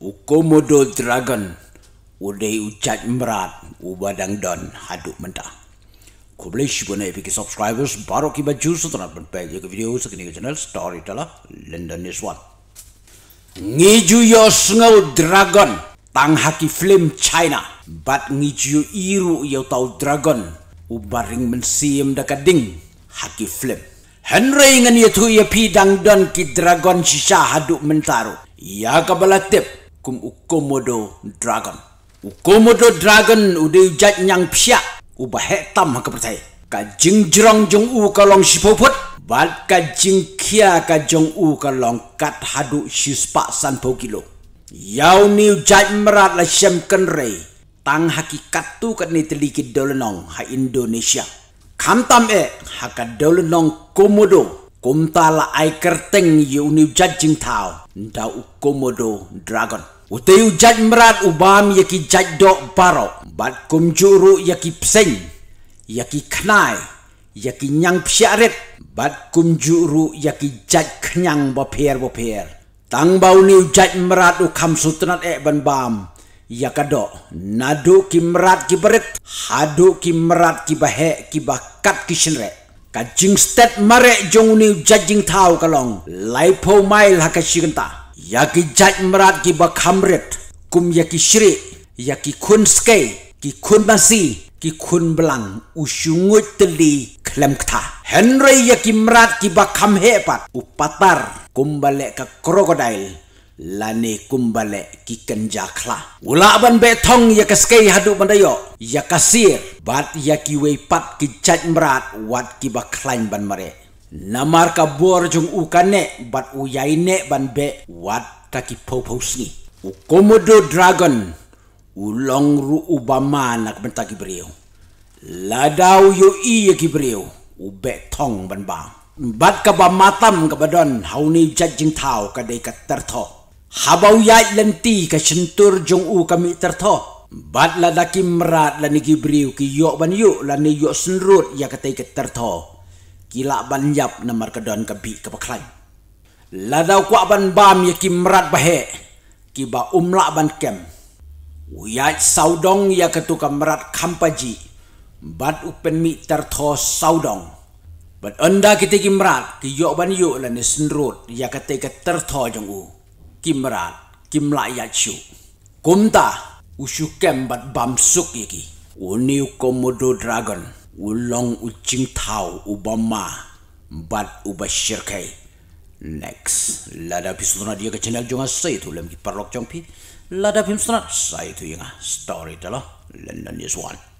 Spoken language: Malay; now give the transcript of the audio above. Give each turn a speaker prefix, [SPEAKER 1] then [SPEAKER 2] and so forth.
[SPEAKER 1] U Komodo Dragon Udei ucat merat U badang don haduk mentah Ku boleh syibu naik subscribers Baru ki baju setelah berbaik Jika video sekini ke channel Story telah London News One Ngiju yo sengau dragon Tang haki film China Bat ngiju iru yo tau dragon U baring mensiem dekat ding Haki film Henry ngan yatu ia pidang don ki dragon sisa haduk mentaru Ya kabalatip kum u komodo dragon u komodo dragon u de jat nyang psia u ba hetam ha kapertai ka jing jrong jong u ka long sipoput bal ka jing kia ka jong u ka long kat hadu sispa san pokilo yau ni u jat merat la sem ken rei tang hakikat tu ka ni teliki dolenong ha indonesia kam tam e ha ka dolenong komodo kumtala ay kerteng yu uni judging tau da u komodo dragon Uteu jad merat ubam yaki jad dok baro bat kumjuru yaki pseng yaki kenai yaki nyang psyaret bat kumjuru yaki jad kenyang bapier bapier tang bau ni jad merat u kam sutnat e ban bam Ya kado, nadu ki merat ki berit, hadu ki merat ki bahek ki bakat ki shenrek. กจิงสเตตมาเรจงนิวจัดจิงเท้ากะลองไลโพไมล์ฮักชิกันตายากิจัดมรัดกิบะคัมเรตกุมยากิชรีอยากิคุณสเกยกิคุณมาซีกิคุณบลังอุชุงุตลีคลมคทาเฮนรียากิมรัดกิบะคัมเฮปัดอุปตาร์กุมบาเลกะครอกดายล์ lani kumbale ki kenjakla. Ula aban betong ya kaskai hadu mandayo, ya kasir, bat ya ki weipat ki cat merat wat ki baklain ban mare. Namar ka bor jung ukane bat uyaine ban be wat taki popos ni. U komodo dragon, u longru ubama nak bentaki beriung. Ladau yo i ya ki beriung, u betong ban bang. Bat ka ba matam ka badon, hau ni jajin tau ka dekat tertok. Habau yait lenti ke sentur jong u kami terto. Bat la daki merat la ni gibriu ki yok ban yuk la ni yok senrut ya kata ikat terto. Kila ban yap na markadon ke bi ke paklan. La dau kuak ban bam ya ki merat bahek. Ki ba umlak ban kem. Uyat saudong ya ketuka merat kampaji. Bat upen mi terto saudong. Bat anda kita ki merat ki yok ban yuk la ni senrut ya kata ikat terto jong u kim rat kim lai ya chu kum ta u shu kem bat bam suk yi ki u new komodo dragon u long u ching thau u bam ma bat u ba shir kai next la da episode na dia ke channel jong sa itu lem ki parlok jong pi la da episode na sa itu yang ah, story to lo lah. len nan yes one